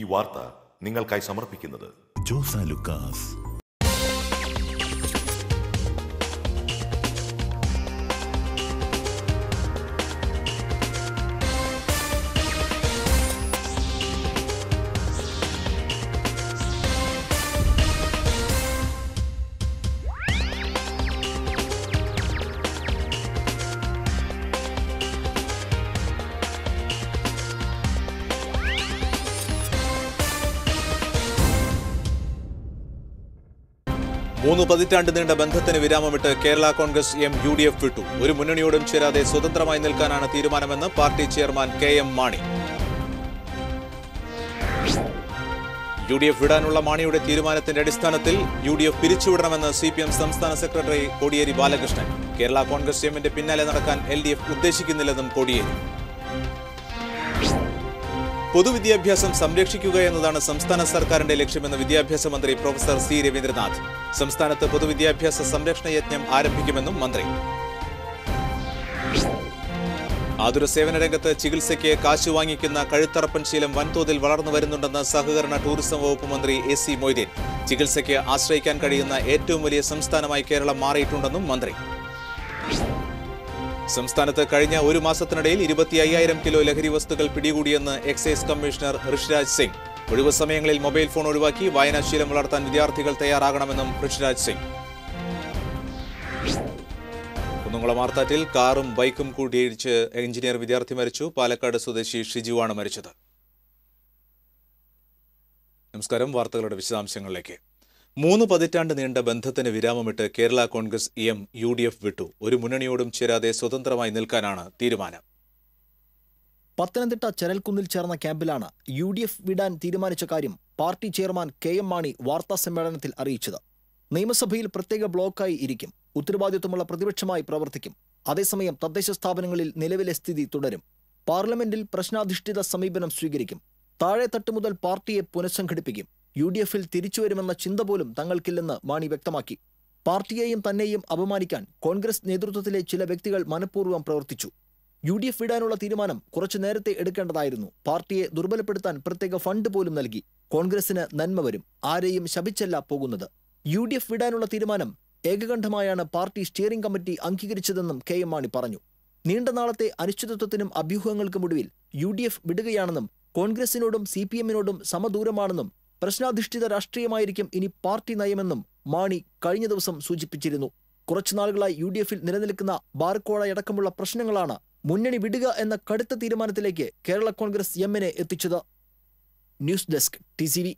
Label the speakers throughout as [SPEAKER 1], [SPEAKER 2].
[SPEAKER 1] ഈ വാർത്ത നിങ്ങൾക്കായി സമർപ്പിക്കുന്നത് ജോസ ലുക്കാസ്
[SPEAKER 2] പതിറ്റാണ്ട് നീണ്ട ബന്ധത്തിന് വിരാമമിട്ട് Kerala Congress M U D F വിട്ടു ഒരു മുന്നണിയോടും ചേരാതെ സ്വതന്ത്രമായി നിൽക്കാനാണ് തീരുമാനമെന്ന് party chairman K M Mani U D F വിടാനുള്ള മാണിയുടെ തീരുമാനത്തിന്റെ അടിസ്ഥാനത്തിൽ യു ഡി എഫ് പിരിച്ചുവിടണമെന്ന് സി പി എം സംസ്ഥാന സെക്രട്ടറി കോടിയേരി ബാലകൃഷ്ണൻ കേരള കോൺഗ്രസ് എമ്മിന്റെ പിന്നാലെ നടക്കാൻ എൽ ഡി എഫ് ഉദ്ദേശിക്കുന്നില്ലെന്നും കോടിയേരി പൊതുവിദ്യാഭ്യാസം സംരക്ഷിക്കുക എന്നതാണ് സംസ്ഥാന സർക്കാരിന്റെ ലക്ഷ്യമെന്ന് വിദ്യാഭ്യാസ മന്ത്രി പ്രൊഫസർ സി രവീന്ദ്രനാഥ് സംസ്ഥാനത്ത് പൊതുവിദ്യാഭ്യാസ സംരക്ഷണ യജ്ഞം ആരംഭിക്കുമെന്നും മന്ത്രി ആതുര സേവന രംഗത്ത് ചികിത്സയ്ക്ക് കാശ് വാങ്ങിക്കുന്ന കഴുത്തറപ്പൻ ശീലം വൻതോതിൽ വളർന്നു വരുന്നുണ്ടെന്ന് സഹകരണ ടൂറിസം വകുപ്പ് മന്ത്രി എ സി മൊയ്തീൻ ചികിത്സയ്ക്ക് ആശ്രയിക്കാൻ കഴിയുന്ന ഏറ്റവും വലിയ സംസ്ഥാനമായി കേരളം മാറിയിട്ടുണ്ടെന്നും മന്ത്രി സംസ്ഥാനത്ത് കഴിഞ്ഞ ഒരു മാസത്തിനിടയിൽ ഇരുപത്തി അയ്യായിരം കിലോ ലഹരി വസ്തുക്കൾ പിടികൂടിയെന്ന് എക്സൈസ് കമ്മീഷണർ ഋഷിരാജ് സിംഗ് ഒഴിവു സമയങ്ങളിൽ മൊബൈൽ ഫോൺ ഒഴിവാക്കി വായനാശീലം വളർത്താൻ വിദ്യാർത്ഥികൾ തയ്യാറാകണമെന്നും ഋഷിരാജ് സിംഗ് കുന്നുകുളം മാർത്താറ്റിൽ കാറും ബൈക്കും കൂട്ടിയിടിച്ച് എഞ്ചിനീയർ വിദ്യാർത്ഥി മരിച്ചു പാലക്കാട് സ്വദേശി ഷിജുവാണ് മരിച്ചത് നമസ്കാരം വാർത്തകളുടെ വിശദാംശങ്ങളിലേക്ക് മൂന്ന് പതിറ്റാണ്ട് നീണ്ട ബന്ധത്തിന് വിരാമമിട്ട് Kerala Congress M U D F വിട്ടു ഒരു മുന്നണിയോടും ചേരാതെ സ്വതന്ത്രമായി നിൽക്കാനാണ് തീരുമാനം
[SPEAKER 3] പത്തനംതിട്ട ചരൽക്കുന്നിൽ ചേർന്ന ക്യാമ്പിലാണ് യു ഡി എഫ് വിടാൻ തീരുമാനിച്ച കാര്യം party chairman K M Mani വാർത്താ സമ്മേളനത്തിൽ അറിയിച്ചത് നിയമസഭയിൽ പ്രത്യേക ബ്ലോക്കായി ഇരിക്കും ഉത്തരവാദിത്വമുള്ള പ്രതിപക്ഷമായി പ്രവർത്തിക്കും അതേസമയം തദ്ദേശ സ്ഥാപനങ്ങളിൽ നിലവിലെ സ്ഥിതി തുടരും പാർലമെന്റിൽ പ്രശ്നാധിഷ്ഠിത സമീപനം സ്വീകരിക്കും താഴെത്തട്ട് മുതൽ പാർട്ടിയെ പുനഃസംഘടിപ്പിക്കും യു ഡി എഫിൽ തിരിച്ചുവരുമെന്ന ചിന്ത പോലും തങ്ങൾക്കില്ലെന്ന് മാണി വ്യക്തമാക്കി പാർട്ടിയെയും തന്നെയും അപമാനിക്കാൻ കോൺഗ്രസ് നേതൃത്വത്തിലെ ചില വ്യക്തികൾ മനഃപൂർവ്വം പ്രവർത്തിച്ചു യു ഡി എഫ് വിടാനുള്ള തീരുമാനം കുറച്ചു നേരത്തെ എടുക്കേണ്ടതായിരുന്നു പാർട്ടിയെ ദുർബലപ്പെടുത്താൻ പ്രത്യേക ഫണ്ട് പോലും നൽകി കോൺഗ്രസിന് നന്മ വരും ആരെയും ശപിച്ചല്ല പോകുന്നത് യു ഡി എഫ് വിടാനുള്ള തീരുമാനം ഏകകണ്ഠമായാണ് പാർട്ടി സ്റ്റിയറിംഗ് കമ്മിറ്റി അംഗീകരിച്ചതെന്നും കെ എം മാണി പറഞ്ഞു നീണ്ട നാളത്തെ അനിശ്ചിതത്വത്തിനും അഭ്യൂഹങ്ങൾക്കും ഒടുവിൽ യു ഡി എഫ് വിടുകയാണെന്നും കോൺഗ്രസിനോടും സി പി എമ്മിനോടും സമദൂരമാണെന്നും പ്രശ്നാധിഷ്ഠിത രാഷ്ട്രീയമായിരിക്കും ഇനി പാർട്ടി നയമെന്നും മാണി കഴിഞ്ഞ ദിവസം സൂചിപ്പിച്ചിരുന്നു കുറച്ചു നാളുകളായി യു ഡി എഫിൽ നിലനിൽക്കുന്ന ബാർക്കോഴയടക്കമുള്ള പ്രശ്നങ്ങളാണ് മുന്നണി വിടുക എന്ന കടുത്ത തീരുമാനത്തിലേക്ക് കേരള കോൺഗ്രസ് എമ്മിനെ എത്തിച്ചത് news desk T C V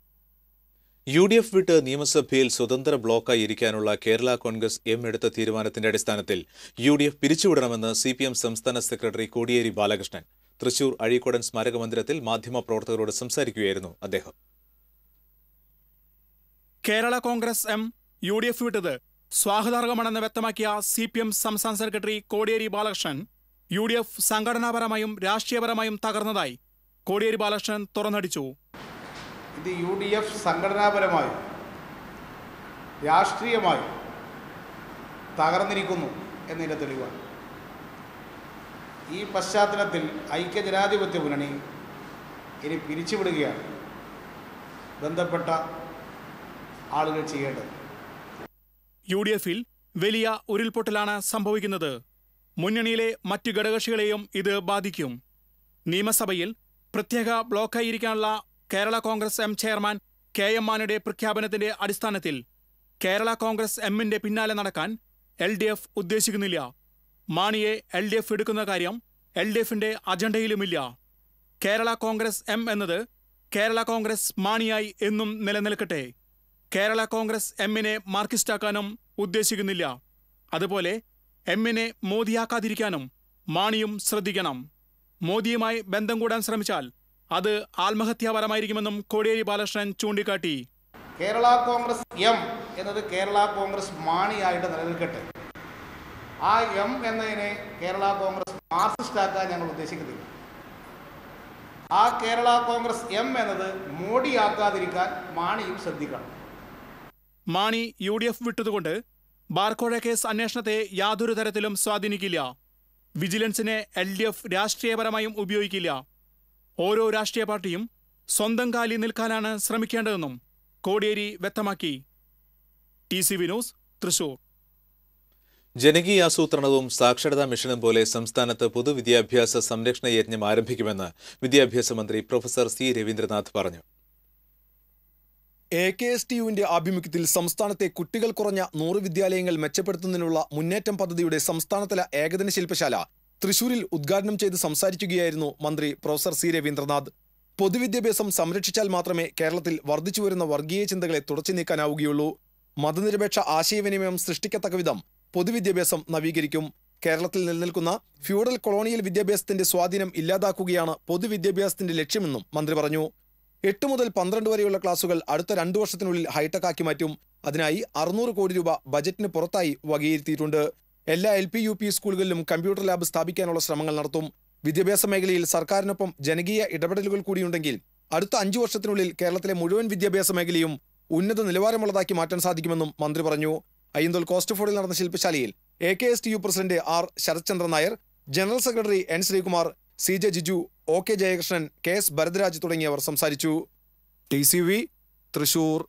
[SPEAKER 2] U D F വിട്ട് നിയമസഭയിൽ സ്വതന്ത്ര ബ്ലോക്കായി ഇരിക്കാനുള്ള കേരള കോൺഗ്രസ് എം എടുത്ത തീരുമാനത്തിന്റെ അടിസ്ഥാനത്തിൽ യു ഡി എഫ് പിരിച്ചുവിടണമെന്ന് സി പി എം സംസ്ഥാന സെക്രട്ടറി കോടിയേരി ബാലകൃഷ്ണൻ തൃശൂർ അഴീക്കോടൻ സ്മാരക മന്ദിരത്തിൽ മാധ്യമപ്രവർത്തകരോട് സംസാരിക്കുകയായിരുന്നു അദ്ദേഹം
[SPEAKER 4] Kerala Congress M U D F വിട്ടത് സ്വാഗതാർഹമാണെന്ന് വ്യക്തമാക്കിയ സി പി എം സംസ്ഥാന secretary Kodiyeri Balakrishnan U D F സംഘടനാപരമായും രാഷ്ട്രീയപരമായും തകർന്നതായി കോടിയേരി ബാലകൃഷ്ണൻ തുറന്നടിച്ചു
[SPEAKER 5] ഇത് യു ഡി എഫ് സംഘടനാപരമായും
[SPEAKER 4] രാഷ്ട്രീയമായും
[SPEAKER 5] തകർന്നിരിക്കുന്നു എന്നതിൻ്റെ തെളിവാണ് ഈ പശ്ചാത്തലത്തിൽ ഐക്യജനാധിപത്യ മുന്നണി ഇനി പിരിച്ചുവിടുകയാണ്
[SPEAKER 4] ബന്ധപ്പെട്ട ആളുകൾ ചെയ്യേണ്ടത് യു ഡി എഫിൽ വലിയ ഉരുൾപൊട്ടലാണ് സംഭവിക്കുന്നത് മുന്നണിയിലെ മറ്റു ഘടകക്ഷികളെയും ഇത് ബാധിക്കും നിയമസഭയിൽ പ്രത്യേക ബ്ലോക്കായിരിക്കാനുള്ള Kerala Congress M chairman K M മാണിയുടെ പ്രഖ്യാപനത്തിന്റെ അടിസ്ഥാനത്തിൽ കേരള കോൺഗ്രസ് എമ്മിന്റെ പിന്നാലെ നടക്കാൻ എൽ ഡി എഫ് ഉദ്ദേശിക്കുന്നില്ല മാണിയെ എൽ ഡി എഫ് എടുക്കുന്ന കാര്യം എൽ ഡി എഫിന്റെ അജണ്ടയിലുമില്ല കേരള കോൺഗ്രസ് എം എന്നത് കേരള കോൺഗ്രസ് മാണിയായി എന്നും നിലനിൽക്കട്ടെ കേരള കോൺഗ്രസ് എമ്മിനെ മാർക്കിസ്റ്റാക്കാനും ഉദ്ദേശിക്കുന്നില്ല അതുപോലെ എമ്മിനെ മോദിയാക്കാതിരിക്കാനും മാണിയും ശ്രദ്ധിക്കണം മോദിയുമായി ബന്ധം കൂടാൻ ശ്രമിച്ചാൽ അത് ആത്മഹത്യാപരമായിരിക്കുമെന്നും കോടിയേരി ബാലകൃഷ്ണൻ ചൂണ്ടിക്കാട്ടി
[SPEAKER 5] കേരള കോൺഗ്രസ് എം എന്നത് കേരള കോൺഗ്രസ് മാണിയായിട്ട് നിലനിൽക്കട്ടെ ആ എം എന്നതിനെ കേരള കോൺഗ്രസ് മാർസിസ്റ്റാക്കാൻ ഞങ്ങൾ ഉദ്ദേശിക്കുന്നില്ല ആ കേരള കോൺഗ്രസ് എം എന്നത് മോഡിയാക്കാതിരിക്കാൻ
[SPEAKER 4] മാണിയും ശ്രദ്ധിക്കണം മാണി യു ഡി എഫ് വിട്ടതുകൊണ്ട് ബാർക്കോഴ കേസ് അന്വേഷണത്തെ യാതൊരു തരത്തിലും സ്വാധീനിക്കില്ല വിജിലൻസിനെ എൽ ഡി എഫ് രാഷ്ട്രീയപരമായും ഉപയോഗിക്കില്ല ഓരോ രാഷ്ട്രീയ പാർട്ടിയും സ്വന്തം കാലിൽ നിൽക്കാനാണ് ശ്രമിക്കേണ്ടതെന്നും കോടിയേരി വ്യക്തമാക്കി ടി സി വിനോസ് തൃശൂർ
[SPEAKER 2] ജനകീയ ആസൂത്രണവും സാക്ഷരതാ മിഷനും പോലെ സംസ്ഥാനത്ത് പൊതുവിദ്യാഭ്യാസ സംരക്ഷണ യജ്ഞം ആരംഭിക്കുമെന്ന് വിദ്യാഭ്യാസ മന്ത്രി പ്രൊഫസർ സി രവീന്ദ്രനാഥ് പറഞ്ഞു
[SPEAKER 6] എ കെ എസ് ടി യുവിന്റെ ആഭിമുഖ്യത്തിൽ സംസ്ഥാനത്തെ കുട്ടികൾ കുറഞ്ഞ നൂറ് വിദ്യാലയങ്ങൾ മെച്ചപ്പെടുത്തുന്നതിനുള്ള മുന്നേറ്റം പദ്ധതിയുടെ സംസ്ഥാനതല ഏകദിന ശില്പശാല തൃശൂരിൽ ഉദ്ഘാടനം ചെയ്ത് സംസാരിക്കുകയായിരുന്നു മന്ത്രി പ്രൊഫസർ സി രവീന്ദ്രനാഥ് പൊതുവിദ്യാഭ്യാസം സംരക്ഷിച്ചാൽ മാത്രമേ കേരളത്തിൽ വർദ്ധിച്ചുവരുന്ന വർഗീയ ചിന്തകളെ തുടച്ചു നീക്കാനാവുകയുള്ളൂ മതനിരപേക്ഷ ആശയവിനിമയം സൃഷ്ടിക്കത്തക്ക വിധം പൊതുവിദ്യാഭ്യാസം നവീകരിക്കും കേരളത്തിൽ നിലനിൽക്കുന്ന ഫ്യൂഡൽ കൊളോണിയൽ വിദ്യാഭ്യാസത്തിന്റെ സ്വാധീനം ഇല്ലാതാക്കുകയാണ് പൊതുവിദ്യാഭ്യാസത്തിന്റെ ലക്ഷ്യമെന്നും മന്ത്രി പറഞ്ഞു എട്ട് മുതൽ പന്ത്രണ്ട് വരെയുള്ള ക്ലാസുകൾ അടുത്ത രണ്ടു വർഷത്തിനുള്ളിൽ ഹൈടെക് ആക്കി മാറ്റും അതിനായി അറുന്നൂറ് കോടി രൂപ ബജറ്റിന് പുറത്തായി വകയിരുത്തിയിട്ടുണ്ട് എല്ലാ എൽ പി യു പി സ്കൂളുകളിലും കമ്പ്യൂട്ടർ ലാബ് സ്ഥാപിക്കാനുള്ള ശ്രമങ്ങൾ നടത്തും വിദ്യാഭ്യാസ മേഖലയിൽ സർക്കാരിനൊപ്പം ജനകീയ ഇടപെടലുകൾ കൂടിയുണ്ടെങ്കിൽ അടുത്ത അഞ്ചു വർഷത്തിനുള്ളിൽ കേരളത്തിലെ മുഴുവൻ വിദ്യാഭ്യാസ മേഖലയും ഉന്നത നിലവാരമുള്ളതാക്കി മാറ്റാൻ സാധിക്കുമെന്നും മന്ത്രി പറഞ്ഞു അയ്യന്തോൾ കോസ്റ്റ്ഫോർഡിൽ നടന്ന ശില്പശാലയിൽ A K S T U president R Sarathchandran Nair general secretary N Sreekumar C J Jiju O K Jayakrishnan K S Bharatharaj തുടങ്ങിയവർ സംസാരിച്ചു ടി സി വി തൃശൂർ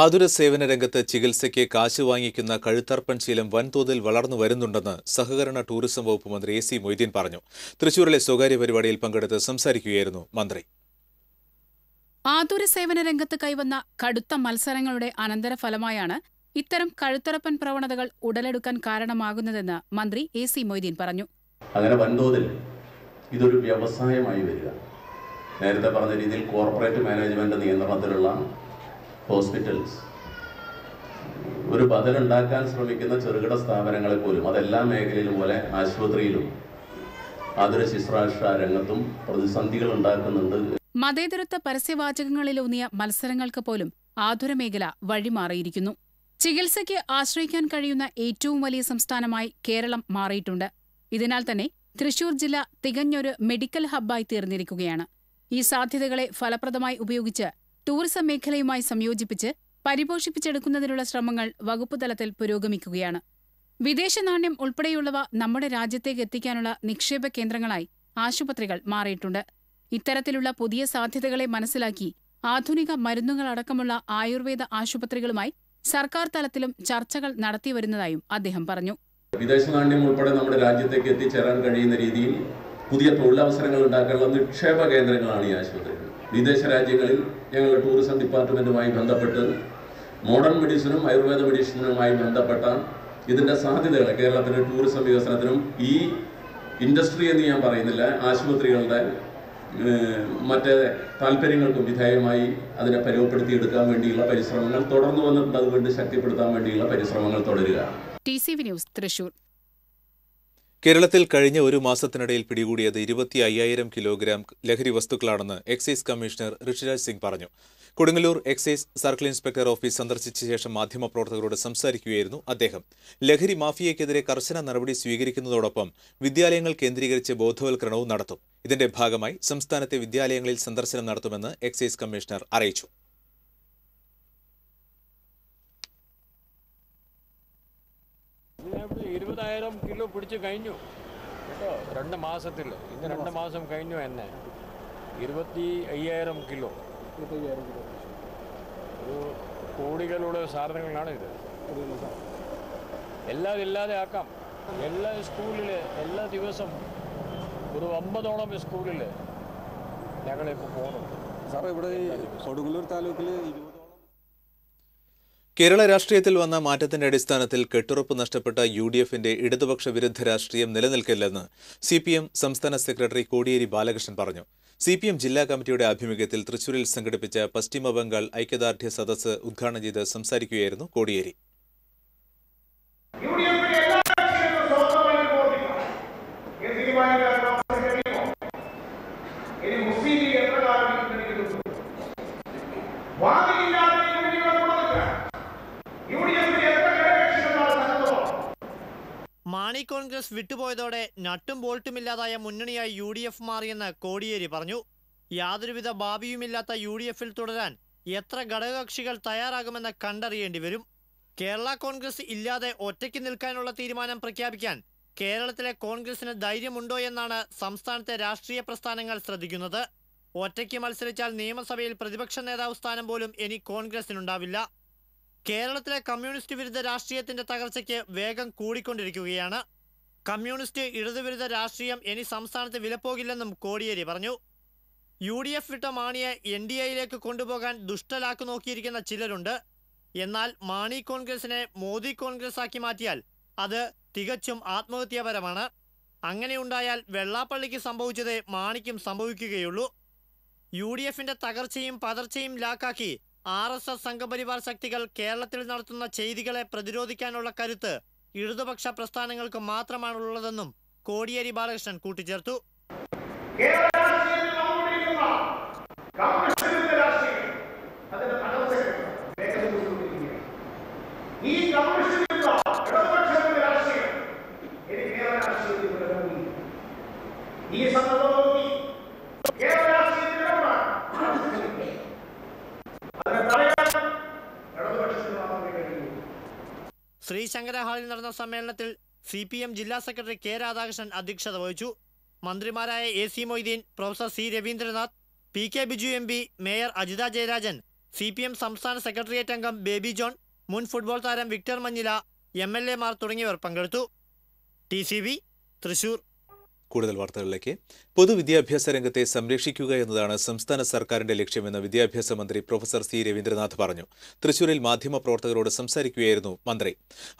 [SPEAKER 2] ആതുര സേവന രംഗത്ത് ചികിത്സയ്ക്ക് കാശ് വാങ്ങിക്കുന്ന കഴുത്തർപ്പൻ ശീലം വൻതോതിൽ വളർന്നു വരുന്നുണ്ടെന്ന് സഹകരണ ടൂറിസം വകുപ്പ് മന്ത്രി എ സി മൊയ്തീൻ പറഞ്ഞു തൃശൂരിലെ സ്വകാര്യ പരിപാടിയിൽ പങ്കെടുത്ത് സംസാരിക്കുകയായിരുന്നു മന്ത്രി
[SPEAKER 1] ആതുര സേവന രംഗത്ത് കൈവന്ന കടുത്ത മത്സരങ്ങളുടെ അനന്തരഫലമായാണ് ഇത്തരം കഴുത്തറപ്പൻ പ്രവണതകൾ ഉടലെടുക്കാൻ കാരണമാകുന്നതെന്ന് മന്ത്രി എ സി മൊയ്തീൻ പറഞ്ഞു
[SPEAKER 7] അങ്ങനെ
[SPEAKER 2] വൻതോതിൽ ഇതൊരു വ്യവസായമായി വരിക നേരത്തെ പറഞ്ഞ രീതിയിൽ കോർപ്പറേറ്റ് മാനേജ്മെൻ്റ് നിയന്ത്രണത്തിലുള്ള ഹോസ്പിറ്റൽസ് ഒരു ബദലുണ്ടാക്കാൻ ശ്രമിക്കുന്ന ചെറുകിട സ്ഥാപനങ്ങളെ പോലും അതെല്ലാ മേഖലയിലും പോലെ ആശുപത്രിയിലും ആതുര ശുശ്രാഷ രംഗത്തും പ്രതിസന്ധികൾ ഉണ്ടാക്കുന്നുണ്ട്
[SPEAKER 1] മതേതരത്വ പരസ്യവാചകങ്ങളിലൂന്നിയ മത്സരങ്ങൾക്ക് പോലും ആതുര മേഖല വഴിമാറിയിരിക്കുന്നു ചികിത്സയ്ക്ക് ആശ്രയിക്കാൻ കഴിയുന്ന ഏറ്റവും വലിയ സംസ്ഥാനമായി കേരളം മാറിയിട്ടുണ്ട് ഇതിനാൽ തന്നെ തൃശൂർ ജില്ല തികഞ്ഞൊരു മെഡിക്കൽ ഹബ്ബായി തീർന്നിരിക്കുകയാണ് ഈ സാധ്യതകളെ ഫലപ്രദമായി ഉപയോഗിച്ച് ടൂറിസം മേഖലയുമായി സംയോജിപ്പിച്ച് പരിപോഷിപ്പിച്ചെടുക്കുന്നതിനുള്ള ശ്രമങ്ങൾ വകുപ്പ് തലത്തിൽ പുരോഗമിക്കുകയാണ് വിദേശ നാണ്യം ഉൾപ്പെടെയുള്ളവ നമ്മുടെ രാജ്യത്തേക്ക് എത്തിക്കാനുള്ള നിക്ഷേപ കേന്ദ്രങ്ങളായി ആശുപത്രികൾ മാറിയിട്ടുണ്ട് ഇത്തരത്തിലുള്ള പുതിയ സാധ്യതകളെ മനസ്സിലാക്കി ആധുനിക മരുന്നുകളടക്കമുള്ള ആയുർവേദ ആശുപത്രികളുമായി സർക്കാർ തലത്തിലും ചർച്ചകൾ നടത്തിവരുന്നതായും അദ്ദേഹം പറഞ്ഞു
[SPEAKER 2] വിദേശ നാണ്യം ഉൾപ്പെടെ നമ്മുടെ രാജ്യത്തേക്ക് എത്തിച്ചേരാൻ കഴിയുന്ന രീതിയിൽ പുതിയ തൊഴിലവസരങ്ങൾ ഉണ്ടാക്കാനുള്ള നിക്ഷേപ കേന്ദ്രങ്ങളാണ് ഈ ആശുപത്രികൾ വിദേശ രാജ്യങ്ങളിൽ ഞങ്ങളുടെ ടൂറിസം ഡിപ്പാർട്ട്മെന്റുമായി ബന്ധപ്പെട്ട് മോഡേൺ മെഡിസിനും ആയുർവേദ മെഡിസിനുമായി ബന്ധപ്പെട്ട ഇതിന്റെ സാധ്യതകൾ കേരളത്തിന്റെ ടൂറിസം വികസനത്തിനും ഈ ഇൻഡസ്ട്രി എന്ന് ഞാൻ പറയുന്നില്ല ആശുപത്രികളുടെ മറ്റ് താല്പര്യങ്ങൾക്കും വിധേയമായി അതിനെ പരുവപ്പെടുത്തിയെടുക്കാൻ വേണ്ടിയുള്ള പരിശ്രമങ്ങൾ തുടർന്നു വന്നിട്ടുണ്ട് അതുകൊണ്ട് ശക്തിപ്പെടുത്താൻ വേണ്ടിയുള്ള പരിശ്രമങ്ങൾ തുടരുക
[SPEAKER 1] ടി ന്യൂസ് തൃശൂർ
[SPEAKER 2] കേരളത്തിൽ കഴിഞ്ഞ ഒരു മാസത്തിനിടയിൽ പിടികൂടിയത് ഇരുപത്തി അയ്യായിരം കിലോഗ്രാം ലഹരി വസ്തുക്കളാണെന്ന് എക്സൈസ് കമ്മീഷണർ ഋഷിരാജ് സിംഗ് പറഞ്ഞു Kodungallur excise circle inspector office സന്ദർശിച്ച ശേഷം മാധ്യമപ്രവർത്തകരോട് സംസാരിക്കുകയായിരുന്നു അദ്ദേഹം ലഹരി മാഫിയയ്ക്കെതിരെ കർശന നടപടി സ്വീകരിക്കുന്നതോടൊപ്പം വിദ്യാലയങ്ങൾ കേന്ദ്രീകരിച്ച് ബോധവൽക്കരണവും നടത്തും ഇതിന്റെ ഭാഗമായി സംസ്ഥാനത്തെ വിദ്യാലയങ്ങളിൽ സന്ദർശനം നടത്തുമെന്ന് എക്സൈസ് കമ്മീഷണർ അറിയിച്ചു
[SPEAKER 8] ഇരുപതായിരം കിലോ പിടിച്ച് കഴിഞ്ഞു കേട്ടോ രണ്ട് മാസത്തിൽ ഇന്ന് രണ്ട് മാസം കഴിഞ്ഞു എന്നെ ഇരുപത്തി അയ്യായിരം കിലോ ഒരു കോടികളുടെ സാധനങ്ങളാണ് ഇത് എല്ലാം ഇല്ലാതെ ആക്കാം എല്ലാ സ്കൂളിൽ എല്ലാ ദിവസം ഒരു അമ്പതോളം സ്കൂളിൽ ഞങ്ങളിപ്പോൾ പോകുന്നുണ്ട് സാറേ ഇവിടെ കൊടുങ്ങല്ലൂർ താലൂക്കിൽ
[SPEAKER 2] കേരള രാഷ്ട്രീയത്തിൽ വന്ന മാറ്റത്തിന്റെ അടിസ്ഥാനത്തിൽ കെട്ടുറപ്പ് നഷ്ടപ്പെട്ട യു ഡി എഫിന്റെ ഇടതുപക്ഷ വിരുദ്ധ രാഷ്ട്രീയം നിലനിൽക്കില്ലെന്ന് സി പി എം സംസ്ഥാന സെക്രട്ടറി കോടിയേരി ബാലകൃഷ്ണൻ പറഞ്ഞു സി പി എം ജില്ലാ കമ്മിറ്റിയുടെ ആഭിമുഖ്യത്തിൽ തൃശൂരിൽ സംഘടിപ്പിച്ച പശ്ചിമബംഗാൾ ഐക്യദാർഢ്യ സദസ് ഉദ്ഘാടനം ചെയ്ത് സംസാരിക്കുകയായിരുന്നു കോടിയേരി
[SPEAKER 7] Why? മാണി കോൺഗ്രസ് വിട്ടുപോയതോടെ നട്ടും ബോൾട്ടുമില്ലാതായ മുന്നണിയായി യു ഡി എഫ് മാറിയെന്ന് കോടിയേരി പറഞ്ഞു യാതൊരുവിധ ഭാവിയുമില്ലാത്ത യു ഡി എഫിൽ തുടരാൻ എത്ര ഘടകകക്ഷികൾ തയ്യാറാകുമെന്ന് കണ്ടറിയേണ്ടി വരും കേരള കോൺഗ്രസ് ഇല്ലാതെ ഒറ്റയ്ക്ക് നിൽക്കാനുള്ള തീരുമാനം പ്രഖ്യാപിക്കാൻ കേരളത്തിലെ കോൺഗ്രസിന് ധൈര്യമുണ്ടോ എന്നാണ് സംസ്ഥാനത്തെ രാഷ്ട്രീയ പ്രസ്ഥാനങ്ങൾ ശ്രദ്ധിക്കുന്നത് ഒറ്റയ്ക്ക് മത്സരിച്ചാൽ നിയമസഭയിൽ പ്രതിപക്ഷ നേതാവ് സ്ഥാനം പോലും ഇനി കോൺഗ്രസിനുണ്ടാവില്ല കേരളത്തിലെ കമ്മ്യൂണിസ്റ്റ് വിരുദ്ധ രാഷ്ട്രീയത്തിന്റെ തകർച്ചയ്ക്ക് വേഗം കൂടിക്കൊണ്ടിരിക്കുകയാണ് കമ്മ്യൂണിസ്റ്റ് ഇടതുവിരുദ്ധ രാഷ്ട്രീയം ഇനി സംസ്ഥാനത്ത് വിലപ്പോകില്ലെന്നും കോടിയേരി പറഞ്ഞു യു ഡി എഫ് വിട്ട മാണിയെ എൻ ഡി എയിലേക്ക് കൊണ്ടുപോകാൻ ദുഷ്ടലാക്കു നോക്കിയിരിക്കുന്ന ചിലരുണ്ട് എന്നാൽ മാണി കോൺഗ്രസിനെ മോദി കോൺഗ്രസ് ആക്കി മാറ്റിയാൽ അത് തികച്ചും ആത്മഹത്യാപരമാണ് അങ്ങനെയുണ്ടായാൽ വെള്ളാപ്പള്ളിക്ക് സംഭവിച്ചതേ മാണിക്കും സംഭവിക്കുകയുള്ളൂ യു ഡി എഫിന്റെ തകർച്ചയും പതർച്ചയും ലാക്കാക്കി ആർ എസ് എസ് സംഘപരിവാർ ശക്തികൾ കേരളത്തിൽ നടത്തുന്ന ചെയ്തികളെ പ്രതിരോധിക്കാനുള്ള കരുത്ത് ഇടതുപക്ഷ പ്രസ്ഥാനങ്ങൾക്ക് മാത്രമാണുള്ളതെന്നും കോടിയേരി ബാലകൃഷ്ണൻ കൂട്ടിച്ചേർത്തു
[SPEAKER 5] ഈ
[SPEAKER 8] ഈ
[SPEAKER 7] സന്ദർഭം ശ്രീശങ്കര ഹാളിൽ നടന്ന സമ്മേളനത്തിൽ സി പി എം ജില്ലാ സെക്രട്ടറി കെ രാധാകൃഷ്ണൻ അധ്യക്ഷത വഹിച്ചു മന്ത്രിമാരായ A C Moideen professor C Raveendranath P K Biju M P mayor Ajitha Jayarajan C P M സംസ്ഥാന സെക്രട്ടേറിയറ്റ് അംഗം ബേബി ജോൺ മുൻ ഫുട്ബോൾ താരം വിക്ടർ മഞ്ഞില എം എൽ എമാർ തുടങ്ങിയവർ പങ്കെടുത്തു ടി സി വി തൃശൂർ
[SPEAKER 2] കൂടുതൽ വാർത്തകളിലേക്ക് പൊതുവിദ്യാഭ്യാസ രംഗത്തെ സംരക്ഷിക്കുക എന്നതാണ് സംസ്ഥാന സർക്കാരിന്റെ ലക്ഷ്യമെന്ന് വിദ്യാഭ്യാസ മന്ത്രി പ്രൊഫസർ സി രവീന്ദ്രനാഥ് പറഞ്ഞു തൃശൂരിൽ മാധ്യമപ്രവർത്തകരോട് സംസാരിക്കുകയായിരുന്നു മന്ത്രി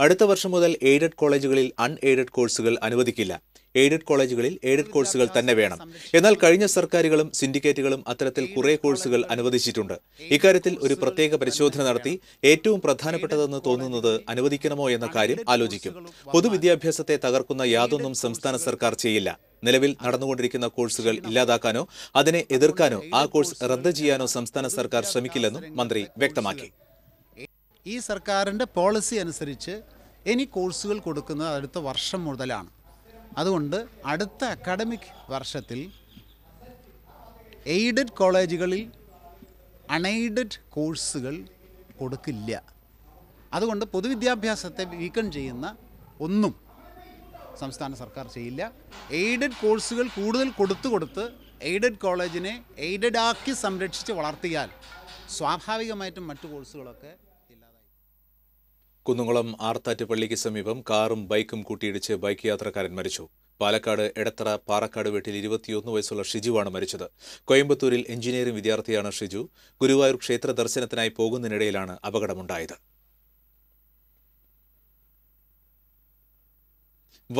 [SPEAKER 2] അടുത്ത വർഷം മുതൽ എയ്ഡഡ് കോളേജുകളിൽ അൺ എയ്ഡഡ് കോഴ്സുകൾ അനുവദിക്കില്ല എയ്ഡഡ് കോളേജുകളിൽ എയ്ഡഡ് കോഴ്സുകൾ തന്നെ വേണം എന്നാൽ കഴിഞ്ഞ സർക്കാരുകളും സിൻഡിക്കേറ്റുകളും അത്തരത്തിൽ കുറേ കോഴ്സുകൾ അനുവദിച്ചിട്ടുണ്ട് ഇക്കാര്യത്തിൽ ഒരു പ്രത്യേക പരിശോധന നടത്തി ഏറ്റവും പ്രധാനപ്പെട്ടതെന്ന് തോന്നുന്നത് അനുവദിക്കണമോ എന്ന കാര്യം ആലോചിക്കും പൊതുവിദ്യാഭ്യാസത്തെ തകർക്കുന്ന യാതൊന്നും സംസ്ഥാന സർക്കാർ ചെയ്യില്ല നിലവിൽ നടന്നുകൊണ്ടിരിക്കുന്ന കോഴ്സുകൾ ഇല്ലാതാക്കാനോ അതിനെ എതിർക്കാനോ ആ കോഴ്സ് റദ്ദ് ചെയ്യാനോ സംസ്ഥാന സർക്കാർ ശ്രമിക്കില്ലെന്നും മന്ത്രി
[SPEAKER 5] വ്യക്തമാക്കി ഈ സർക്കാരിന്റെ പോളിസി അനുസരിച്ച് ഇനി കോഴ്സുകൾ കൊടുക്കുന്നത് അടുത്ത വർഷം മുതലാണ് അതുകൊണ്ട് അടുത്ത അക്കാഡമിക് വർഷത്തിൽ എയ്ഡഡ് കോളേജുകളിൽ അൺഎയ്ഡഡ് കോഴ്സുകൾ കൊടുക്കില്ല അതുകൊണ്ട് പൊതുവിദ്യാഭ്യാസത്തെ വീക്കം ചെയ്യുന്ന ഒന്നും സംസ്ഥാന സർക്കാർ ചെയ്യില്ല എയ്ഡഡ് കോഴ്സുകൾ കൂടുതൽ കൊടുത്തു കൊടുത്ത് എയ്ഡഡ് കോളേജിനെ എയ്ഡഡ് ആക്കി സംരക്ഷിച്ച് വളർത്തിയാൽ സ്വാഭാവികമായിട്ടും മറ്റു കോഴ്സുകളൊക്കെ
[SPEAKER 2] കുന്നുകുളം പള്ളിക്ക് സമീപം കാറും ബൈക്കും കൂട്ടിയിടിച്ച് ബൈക്ക് യാത്രക്കാരൻ മരിച്ചു പാലക്കാട് എടത്തറ പാറക്കാട് വീട്ടിൽ ഇരുപത്തിയൊന്ന് വയസ്സുള്ള ഷിജുവാണ് മരിച്ചത് കോയമ്പത്തൂരിൽ എഞ്ചിനീയറിംഗ് വിദ്യാർത്ഥിയാണ് ഷിജു ഗുരുവായൂർ ക്ഷേത്ര ദർശനത്തിനായി പോകുന്നതിനിടയിലാണ് അപകടമുണ്ടായത്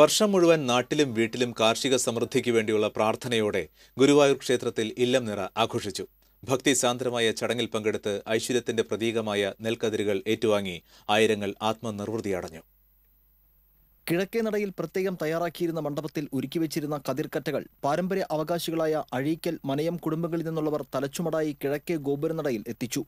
[SPEAKER 2] വർഷം മുഴുവൻ നാട്ടിലും വീട്ടിലും കാർഷിക സമൃദ്ധിക്ക് വേണ്ടിയുള്ള പ്രാർത്ഥനയോടെ ഗുരുവായൂർ ക്ഷേത്രത്തിൽ ഇല്ലം നിറ ആഘോഷിച്ചു ഭക്തി സാന്ദ്രമായ ചടങ്ങിൽ പങ്കെടുത്ത് ഐശ്വര്യത്തിന്റെ പ്രതീകമായ നെൽക്കതിരുകൾ ഏറ്റുവാങ്ങി ആയിരങ്ങൾ അടഞ്ഞു
[SPEAKER 3] കിഴക്കേ നടയിൽ പ്രത്യേകം തയ്യാറാക്കിയിരുന്ന മണ്ഡപത്തിൽ ഒരുക്കിവെച്ചിരുന്ന കതിർക്കറ്റകൾ പാരമ്പര്യ അവകാശികളായ അഴീക്കൽ മനയം കുടുംബങ്ങളിൽ നിന്നുള്ളവർ തലച്ചുമടായി കിഴക്കേ ഗോപുരനടയിൽ എത്തിച്ചു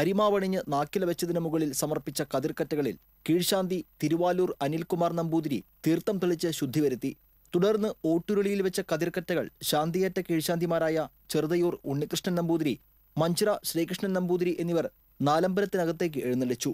[SPEAKER 3] അരിമാവണിഞ്ഞ് നാക്കില വെച്ചതിന് മുകളിൽ സമർപ്പിച്ച കതിർക്കറ്റകളിൽ കീഴ്ശാന്തി തിരുവാലൂർ അനിൽകുമാർ നമ്പൂതിരി തീർത്ഥം തെളിച്ച് ശുദ്ധിവരുത്തി തുടർന്ന് ഓട്ടുരുളിയിൽ വെച്ച കതിർക്കറ്റകൾ ശാന്തിയേറ്റ കീഴ്ശാന്തിമാരായ ചെറുതയൂർ ഉണ്ണികൃഷ്ണൻ നമ്പൂതിരി മഞ്ചിറ ശ്രീകൃഷ്ണൻ നമ്പൂതിരി എന്നിവർ നാലമ്പലത്തിനകത്തേക്ക് എഴുന്നള്ളിച്ചു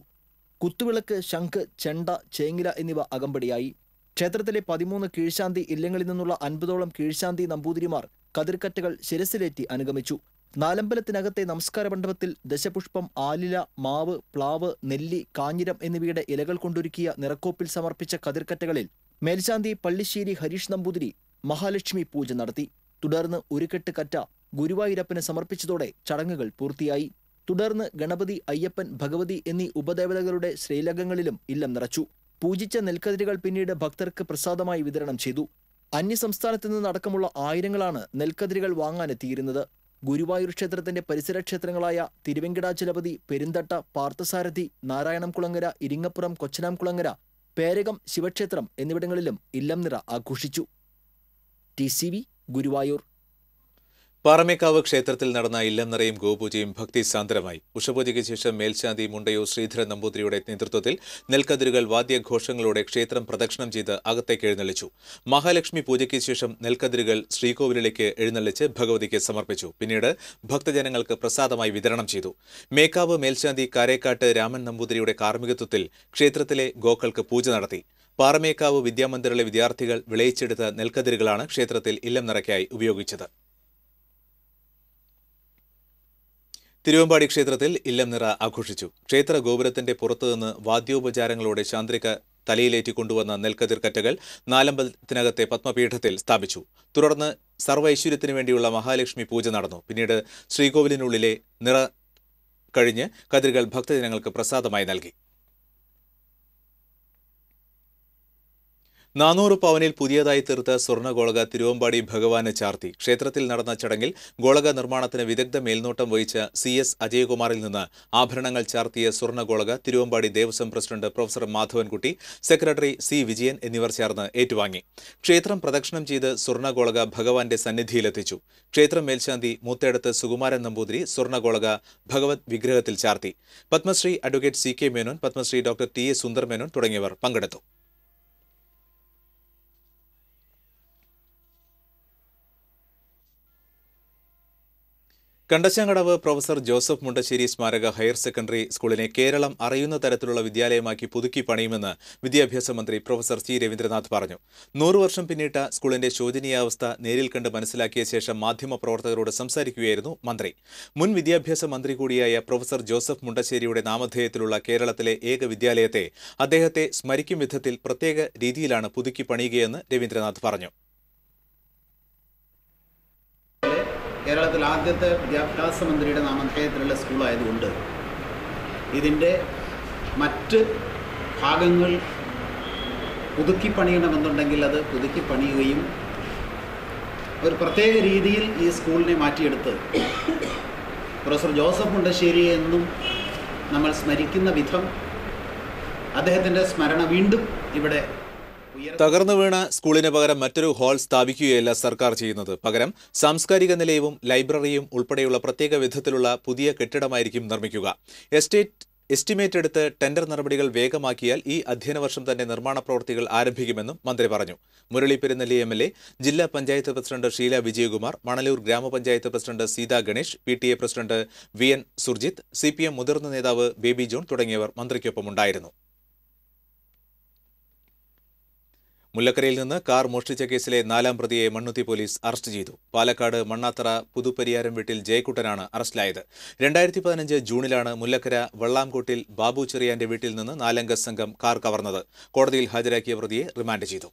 [SPEAKER 3] കുത്തുവിളക്ക് ശംഖ് ചെണ്ട ചേങ്ങില എന്നിവ അകമ്പടിയായി ക്ഷേത്രത്തിലെ പതിമൂന്ന് കീഴ്ശാന്തി ഇല്ലങ്ങളിൽ നിന്നുള്ള അൻപതോളം കീഴ്ശാന്തി നമ്പൂതിരിമാർ കതിർക്കറ്റകൾ ശിരസിലേറ്റി അനുഗമിച്ചു നാലമ്പലത്തിനകത്തെ നമസ്കാര മണ്ഡപത്തിൽ ദശപുഷ്പം ആലില മാവ് പ്ലാവ് നെല്ലി കാഞ്ഞിരം എന്നിവയുടെ ഇലകൾ കൊണ്ടൊരുക്കിയ നിറക്കോപ്പിൽ സമർപ്പിച്ച കതിർക്കറ്റകളിൽ മേൽശാന്തി പള്ളിശ്ശേരി ഹരീഷ് നമ്പൂതിരി മഹാലക്ഷ്മി പൂജ നടത്തി തുടർന്ന് ഒരുകെട്ട് കറ്റ ഗുരുവായൂരപ്പന് സമർപ്പിച്ചതോടെ ചടങ്ങുകൾ പൂർത്തിയായി തുടർന്ന് ഗണപതി അയ്യപ്പൻ ഭഗവതി എന്നീ ഉപദേവതകളുടെ ശ്രീലകങ്ങളിലും ഇല്ലം നിറച്ചു പൂജിച്ച നെൽക്കതിരുകൾ പിന്നീട് ഭക്തർക്ക് പ്രസാദമായി വിതരണം ചെയ്തു അന്യസംസ്ഥാനത്തു അടക്കമുള്ള ആയിരങ്ങളാണ് നെൽക്കതിരുകൾ വാങ്ങാനെത്തിയിരുന്നത് ഗുരുവായൂർ ക്ഷേത്രത്തിന്റെ പരിസര ക്ഷേത്രങ്ങളായ തിരുവെങ്കിടാചലപതി പെരുന്തട്ട പാർത്ഥസാരഥി നാരായണംകുളങ്ങര ഇരിങ്ങപ്പുറം കൊച്ചനാംകുളങ്ങര പേരകം ശിവക്ഷേത്രം എന്നിവിടങ്ങളിലും ഇല്ലം നിറ ആഘോഷിച്ചു T C V Guruvayur
[SPEAKER 2] Paramekkavu ക്ഷേത്രത്തിൽ നടന്ന ഇല്ലം നിറയും ഗോപൂജയും ഭക്തി സാന്ദ്രമായി ഉഷപൂജയ്ക്ക് ശേഷം മേൽശാന്തി മുണ്ടയോ ശ്രീധരൻ നമ്പൂതിരിയുടെ നേതൃത്വത്തിൽ നെൽക്കതിരുകൾ വാദ്യഘോഷങ്ങളോടെ ക്ഷേത്രം പ്രദക്ഷിണം ചെയ്ത് അകത്തേക്ക് എഴുന്നള്ളിച്ചു മഹാലക്ഷ്മി പൂജയ്ക്ക് ശേഷം നെൽക്കതിരുകൾ ശ്രീകോവിലേക്ക് എഴുന്നള്ളിച്ച് ഭഗവതിക്ക് സമർപ്പിച്ചു പിന്നീട് ഭക്തജനങ്ങൾക്ക് പ്രസാദമായി വിതരണം ചെയ്തു മേക്കാവ് മേൽശാന്തി കാരേക്കാട്ട് രാമൻ നമ്പൂതിരിയുടെ കാർമ്മികത്വത്തിൽ ക്ഷേത്രത്തിലെ ഗോക്കൾക്ക് പൂജ നടത്തി പാറമേക്കാവ് വിദ്യാമന്ദിറിലെ വിദ്യാർത്ഥികൾ വിളയിച്ചെടുത്ത നെൽക്കതിരുകളാണ് ക്ഷേത്രത്തിൽ ഇല്ലം നിറയ്ക്കായി ഉപയോഗിച്ചത് തിരുവമ്പാടി ക്ഷേത്രത്തിൽ ഇല്ലം നിറ ആഘോഷിച്ചു ക്ഷേത്ര ഗോപുരത്തിന്റെ പുറത്തുനിന്ന് വാദ്യോപചാരങ്ങളോടെ ചാന്ദ്രിക തലയിലേറ്റിക്കൊണ്ടുവന്ന നെൽക്കതിർ കറ്റകൾ നാലമ്പലത്തിനകത്തെ പത്മപീഠത്തിൽ സ്ഥാപിച്ചു തുടർന്ന് സർവ്വ വേണ്ടിയുള്ള മഹാലക്ഷ്മി പൂജ നടന്നു പിന്നീട് ശ്രീകോവിലിനുള്ളിലെ നിറ കഴിഞ്ഞ് കതിരുകൾ ഭക്തജനങ്ങൾക്ക് പ്രസാദമായി നൽകി നാനൂറ് പവനിൽ പുതിയതായി തീർത്ത സ്വർണ്ണഗോളക തിരുവമ്പാടി ഭഗവാന് ചാർത്തി ക്ഷേത്രത്തിൽ നടന്ന ചടങ്ങിൽ ഗോളക നിർമ്മാണത്തിന് വിദഗ്ധ മേൽനോട്ടം വഹിച്ച സി എസ് അജയകുമാറിൽ നിന്ന് ആഭരണങ്ങൾ ചാർത്തിയ സ്വർണ്ണഗോളക Thiruvambadi Devaswom president professor Madhavankutty secretary C Vijayan എന്നിവർ ചേർന്ന് ഏറ്റുവാങ്ങി ക്ഷേത്രം പ്രദക്ഷിണം ചെയ്ത് സ്വർണ്ണഗോളക ഭഗവാന്റെ സന്നിധിയിലെത്തിച്ചു ക്ഷേത്രം മേൽശാന്തി മൂത്തേടത്ത് സുകുമാരൻ നമ്പൂതിരി സ്വർണ്ണഗോളക ഭഗവത് വിഗ്രഹത്തിൽ ചാർത്തി Padma Shri advocate C K Menon Padma Shri doctor T A Sundar Menon തുടങ്ങിയവർ പങ്കെടുത്തു കണ്ടശങ്കടവ് പ്രൊഫസർ ജോസഫ് മുണ്ടശ്ശേരി സ്മാരക ഹയർ സെക്കൻഡറി സ്കൂളിനെ കേരളം അറിയുന്ന തരത്തിലുള്ള വിദ്യാലയമാക്കി പുതുക്കി പണിയുമെന്ന് വിദ്യാഭ്യാസ മന്ത്രി പ്രൊഫസർ സി രവീന്ദ്രനാഥ് പറഞ്ഞു നൂറു വർഷം പിന്നിട്ട സ്കൂളിന്റെ ശോചനീയാവസ്ഥ നേരിൽ കണ്ട് മനസ്സിലാക്കിയ ശേഷം മാധ്യമപ്രവർത്തകരോട് സംസാരിക്കുകയായിരുന്നു മന്ത്രി മുൻ വിദ്യാഭ്യാസ മന്ത്രി കൂടിയായ പ്രൊഫസർ ജോസഫ് മുണ്ടശ്ശേരിയുടെ നാമധേയത്തിലുള്ള കേരളത്തിലെ ഏക വിദ്യാലയത്തെ അദ്ദേഹത്തെ സ്മരിക്കും വിധത്തിൽ പ്രത്യേക രീതിയിലാണ് പുതുക്കി പണിയുകയെന്ന് രവീന്ദ്രനാഥ് പറഞ്ഞു
[SPEAKER 5] കേരളത്തിൽ ആദ്യത്തെ വിദ്യാഭ്യാസ മന്ത്രിയുടെ നാമധേയത്തിലുള്ള സ്കൂളായതുകൊണ്ട് ഇതിൻ്റെ മറ്റ് ഭാഗങ്ങൾ പുതുക്കി പണിയണമെന്നുണ്ടെങ്കിൽ അത് പുതുക്കി പണിയുകയും ഒരു പ്രത്യേക രീതിയിൽ ഈ സ്കൂളിനെ മാറ്റിയെടുത്ത് പ്രൊഫസർ ജോസഫ് മുണ്ടശ്ശേരി എന്നും നമ്മൾ സ്മരിക്കുന്ന വിധം അദ്ദേഹത്തിൻ്റെ സ്മരണ വീണ്ടും ഇവിടെ
[SPEAKER 2] തകർന്നു വീണ സ്കൂളിന് പകരം മറ്റൊരു ഹാൾ സ്ഥാപിക്കുകയല്ല സർക്കാർ ചെയ്യുന്നത് പകരം സാംസ്കാരിക നിലയവും ലൈബ്രറിയും ഉൾപ്പെടെയുള്ള പ്രത്യേക വിധത്തിലുള്ള പുതിയ കെട്ടിടമായിരിക്കും നിർമ്മിക്കുക എസ്റ്റേറ്റ് എസ്റ്റിമേറ്റ് എടുത്ത് ടെൻഡർ നടപടികൾ വേഗമാക്കിയാൽ ഈ അധ്യയന വർഷം തന്നെ നിർമ്മാണ പ്രവൃത്തികൾ ആരംഭിക്കുമെന്നും മന്ത്രി പറഞ്ഞു Murali Perunnelli M L A ജില്ലാ panchayat president Sheela Vijayakumar Manalur grama panchayat president Seetha Ganesh P T A president V N Surjith C മുതിർന്ന നേതാവ് ബേബി ജോൺ തുടങ്ങിയവർ മന്ത്രിക്കൊപ്പമുണ്ടായിരുന്നു മുല്ലക്കരയിൽ നിന്ന് കാർ മോഷ്ടിച്ച കേസിലെ നാലാം പ്രതിയെ മണ്ണുത്തി പോലീസ് അറസ്റ്റ് ചെയ്തു പാലക്കാട് മണ്ണാത്തറ പുതുപരിയാരം വീട്ടിൽ ജയക്കുട്ടനാണ് അറസ്റ്റിലായത് രണ്ടായിരത്തി പതിനഞ്ച് ജൂണിലാണ് മുല്ലക്കര വള്ളാംകോട്ടിൽ ബാബു ചെറിയാന്റെ വീട്ടിൽ നിന്ന് നാലംഗ സംഘം കാർ കവർന്നത് കോടതിയിൽ ഹാജരാക്കിയ പ്രതിയെ റിമാൻഡ് ചെയ്തു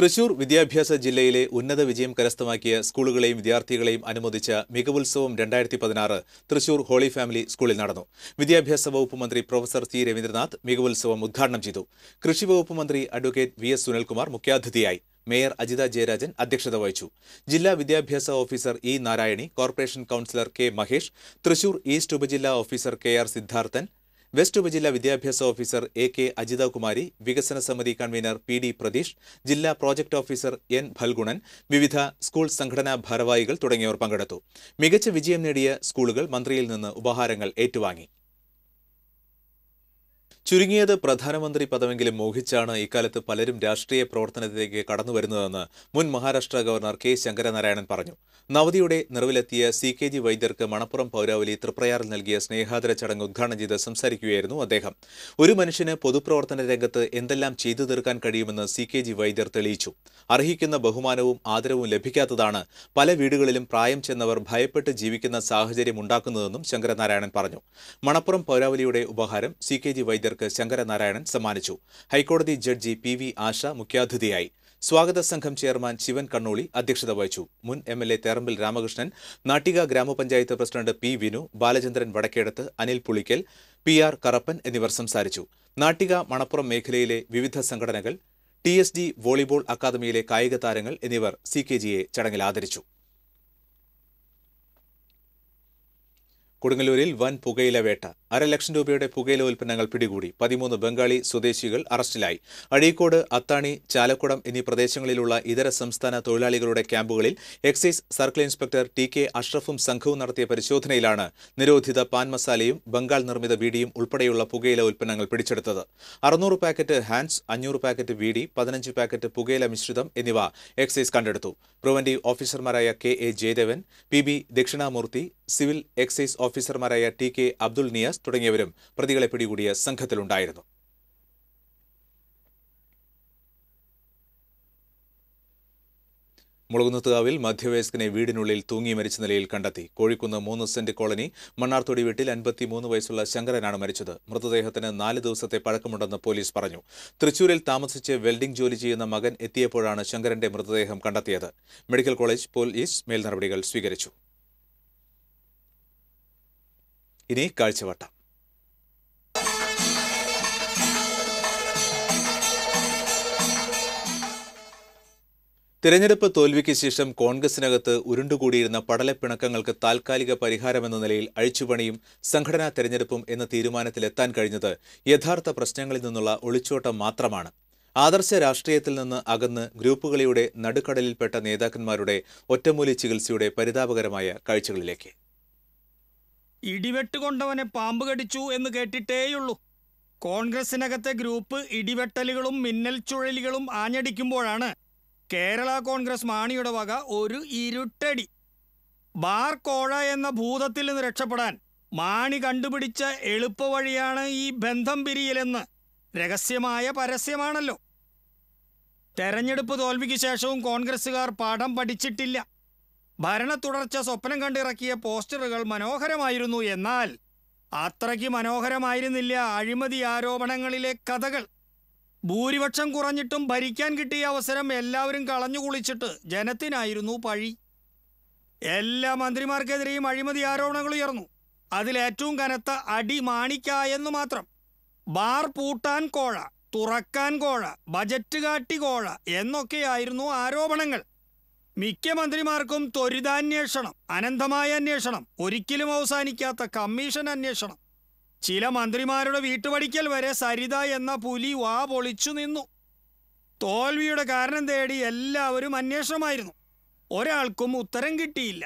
[SPEAKER 2] തൃശൂർ വിദ്യാഭ്യാസ ജില്ലയിലെ ഉന്നത വിജയം കരസ്ഥമാക്കിയ സ്കൂളുകളെയും വിദ്യാർത്ഥികളെയും അനുമോദിച്ച മികവുത്സവം രണ്ടായിരത്തി പതിനാറ് തൃശൂർ ഹോളി ഫാമിലി സ്കൂളിൽ നടന്നു വിദ്യാഭ്യാസ വകുപ്പ് മന്ത്രി പ്രൊഫസർ സി രവീന്ദ്രനാഥ് മികവുത്സവം ഉദ്ഘാടനം ചെയ്തു കൃഷി വകുപ്പ് മന്ത്രി അഡ്വക്കേറ്റ് വി എസ് സുനിൽകുമാർ മുഖ്യാതിഥിയായി മേയർ അജിത ജയരാജൻ അധ്യക്ഷത വഹിച്ചു ജില്ലാ വിദ്യാഭ്യാസ officer E Narayani corporation councillor K Mahesh Thrissur east ഉപജില്ലാ officer K R Sidharthan west ഉപജില്ലാ വിദ്യാഭ്യാസ ഓഫീസർ എ കെ അജിതകുമാരി വികസന സമിതി കൺവീനർ പി ഡി പ്രതീഷ് ജില്ലാ പ്രോജക്ട് ഓഫീസർ എൻ ഫൽഗുണൻ വിവിധ സ്കൂൾ സംഘടനാ ഭാരവാഹികൾ തുടങ്ങിയവർ പങ്കെടുത്തു മികച്ച വിജയം നേടിയ സ്കൂളുകൾ മന്ത്രിയിൽ നിന്ന് ഉപഹാരങ്ങൾ ഏറ്റുവാങ്ങി ചുരുങ്ങിയത് പ്രധാനമന്ത്രി പദമെങ്കിലും മോഹിച്ചാണ് ഇക്കാലത്ത് പലരും രാഷ്ട്രീയ പ്രവർത്തനത്തിലേക്ക് കടന്നു മുൻ മഹാരാഷ്ട്ര ഗവർണർ കെ ശങ്കരനാരായണൻ പറഞ്ഞു നവതിയുടെ നിറവിലെത്തിയ സി കെ ജി വൈദ്യർക്ക് മണപ്പുറം പൗരാവലി തൃപ്രയാറിൽ നൽകിയ സ്നേഹാദര ചടങ്ങ് ഉദ്ഘാടനം ചെയ്ത് സംസാരിക്കുകയായിരുന്നു അദ്ദേഹം ഒരു മനുഷ്യന് പൊതുപ്രവർത്തന രംഗത്ത് എന്തെല്ലാം ചെയ്തു തീർക്കാൻ കഴിയുമെന്ന് സി കെ ജി വൈദ്യർ തെളിയിച്ചു അർഹിക്കുന്ന ബഹുമാനവും ആദരവും ലഭിക്കാത്തതാണ് പല വീടുകളിലും പ്രായം ചെന്നവർ ഭയപ്പെട്ട് ജീവിക്കുന്ന സാഹചര്യം ഉണ്ടാക്കുന്നതെന്നും ശങ്കരനാരായണൻ പറഞ്ഞു മണപ്പുറം പൗരാവലിയുടെ ഉപഹാരം സി കെ ജി വൈദ്യർ അധികൃതർക്ക് ശങ്കരനാരായണൻ സമ്മാനിച്ചു ഹൈക്കോടതി ജഡ്ജി പി വി ആശ മുഖ്യാതിഥിയായി സ്വാഗത സംഘം ചെയർമാൻ ശിവൻ കണ്ണോളി അധ്യക്ഷത വഹിച്ചു മുൻ M L A Therambil Ramakrishnan Nattika grama panchayat president P Vinu Balachandran Vadakkedath Anil Pulikkal P R Karappan എന്നിവർ സംസാരിച്ചു നാട്ടിക മണപ്പുറം മേഖലയിലെ വിവിധ സംഘടനകൾ ടി എസ് ഡി വോളിബോൾ അക്കാദമിയിലെ കായിക താരങ്ങൾ എന്നിവർ സി കെ ജിയെ ചടങ്ങിൽ ആദരിച്ചു കൊടുങ്ങല്ലൂരിൽ വൻ പുകയില വേട്ട അരലക്ഷം രൂപയുടെ പുകയില ഉൽപ്പന്നങ്ങൾ പിടികൂടി പതിമൂന്ന് ബംഗാളി സ്വദേശികൾ അറസ്റ്റിലായി അഴീക്കോട് അത്താണി ചാലക്കുടം എന്നീ പ്രദേശങ്ങളിലുള്ള ഇതര സംസ്ഥാന തൊഴിലാളികളുടെ ക്യാമ്പുകളിൽ excise circle inspector T K അഷ്റഫും സംഘവും നടത്തിയ പരിശോധനയിലാണ് നിരോധിത പാൻ മസാലയും ബംഗാൾ നിർമ്മിത വീടിയും ഉൾപ്പെടെയുള്ള പുകയില ഉൽപ്പന്നങ്ങൾ പിടിച്ചെടുത്തത് അറുന്നൂറ് പാക്കറ്റ് ഹാൻഡ്സ് അഞ്ഞൂറ് പാക്കറ്റ് വീടി പതിനഞ്ച് പാക്കറ്റ് പുകയില മിശ്രിതം എന്നിവ എക്സൈസ് കണ്ടെടുത്തു പ്രിവന്റീവ് ഓഫീസർമാരായ K A Jayadevan P B Dakshinamoorthy civil excise ഓഫീസർമാരായ ടി കെ അബ്ദുൽ നിയാസ് തുടങ്ങിയവരും പ്രതികളെ പിടികൂടിയ സംഘത്തിലുണ്ടായിരുന്നു മുളകുന്നത്തുകാവിൽ മധ്യവയസ്കനെ വീടിനുള്ളിൽ തൂങ്ങി മരിച്ച നിലയിൽ കണ്ടെത്തി കോഴിക്കുന്ന് മൂന്ന് സെന്റ് കോളനി മണ്ണാർത്തോടി വീട്ടിൽ അൻപത്തിമൂന്ന് വയസ്സുള്ള ശങ്കരനാണ് മരിച്ചത് മൃതദേഹത്തിന് നാല് ദിവസത്തെ പഴക്കമുണ്ടെന്ന് പോലീസ് പറഞ്ഞു തൃശൂരിൽ താമസിച്ച് വെൽഡിംഗ് ജോലി ചെയ്യുന്ന മകൻ എത്തിയപ്പോഴാണ് ശങ്കരന്റെ മൃതദേഹം കണ്ടെത്തിയത് മെഡിക്കൽ കോളേജ് പോലീസ് മേൽനടപടികൾ സ്വീകരിച്ചു ഇനി കാഴ്ചവട്ടം തിരഞ്ഞെടുപ്പ് തോൽവിക്ക് ശേഷം കോൺഗ്രസിനകത്ത് ഉരുണ്ടുകൂടിയിരുന്ന പടലപ്പിണക്കങ്ങൾക്ക് താൽക്കാലിക പരിഹാരമെന്ന നിലയിൽ അഴിച്ചുപണിയും സംഘടനാ തെരഞ്ഞെടുപ്പും എന്ന തീരുമാനത്തിലെത്താൻ കഴിഞ്ഞത് യഥാർത്ഥ പ്രശ്നങ്ങളിൽ നിന്നുള്ള ഒളിച്ചോട്ടം മാത്രമാണ് ആദർശ രാഷ്ട്രീയത്തിൽ നിന്ന് അകന്ന് ഗ്രൂപ്പുകളിയുടെ നടുക്കടലിൽപ്പെട്ട നേതാക്കന്മാരുടെ ഒറ്റമൂലി ചികിത്സയുടെ പരിതാപകരമായ കാഴ്ചകളിലേക്ക്
[SPEAKER 8] ഇടിവെട്ട് കൊണ്ടവനെ പാമ്പ് കടിച്ചു എന്ന് കേട്ടിട്ടേയുള്ളൂ കോൺഗ്രസിനകത്തെ ഗ്രൂപ്പ് ഇടിവെട്ടലുകളും മിന്നൽ ചുഴലികളും ആഞ്ഞടിക്കുമ്പോഴാണ് കേരള കോൺഗ്രസ് മാണിയുടെ വക ഒരു ഇരുട്ടടി ബാർ കോഴ എന്ന ഭൂതത്തിൽ നിന്ന് രക്ഷപ്പെടാൻ മാണി കണ്ടുപിടിച്ച എളുപ്പവഴിയാണ് ഈ ബന്ധം പിരിയലെന്ന് രഹസ്യമായ പരസ്യമാണല്ലോ തെരഞ്ഞെടുപ്പ് തോൽവിക്ക് ശേഷവും കോൺഗ്രസ്സുകാർ പാഠം പഠിച്ചിട്ടില്ല ഭരണ തുടർച്ച സ്വപ്നം കണ്ടിറക്കിയ പോസ്റ്ററുകൾ മനോഹരമായിരുന്നു എന്നാൽ അത്രയ്ക്ക് മനോഹരമായിരുന്നില്ല അഴിമതി ആരോപണങ്ങളിലെ കഥകൾ ഭൂരിപക്ഷം കുറഞ്ഞിട്ടും ഭരിക്കാൻ കിട്ടിയ അവസരം എല്ലാവരും കളഞ്ഞു കുളിച്ചിട്ട് ജനത്തിനായിരുന്നു പഴി എല്ലാ മന്ത്രിമാർക്കെതിരെയും അഴിമതി ആരോപണങ്ങൾ ഉയർന്നു അതിലേറ്റവും കനത്ത അടി എന്ന് മാത്രം ബാർ പൂട്ടാൻ കോഴ തുറക്കാൻ കോഴ ബജറ്റ് കാട്ടി കോഴ എന്നൊക്കെയായിരുന്നു ആരോപണങ്ങൾ മിക്ക മന്ത്രിമാർക്കും ത്വരിതാന്വേഷണം അനന്തമായ അന്വേഷണം ഒരിക്കലും അവസാനിക്കാത്ത കമ്മീഷൻ അന്വേഷണം ചില മന്ത്രിമാരുടെ വീട്ടുപടിക്കൽ വരെ സരിത എന്ന പുലി വാ പൊളിച്ചു നിന്നു തോൽവിയുടെ കാരണം തേടി എല്ലാവരും അന്വേഷണമായിരുന്നു ഒരാൾക്കും ഉത്തരം കിട്ടിയില്ല